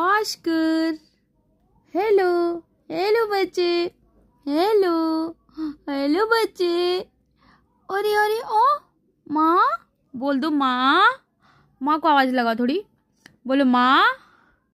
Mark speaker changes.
Speaker 1: Oscar hello hello बच्चे hello hello बच्चे अरे अरे ओ माँ बोल दो माँ माँ को आवाज़ लगा थोड़ी बोलो माँ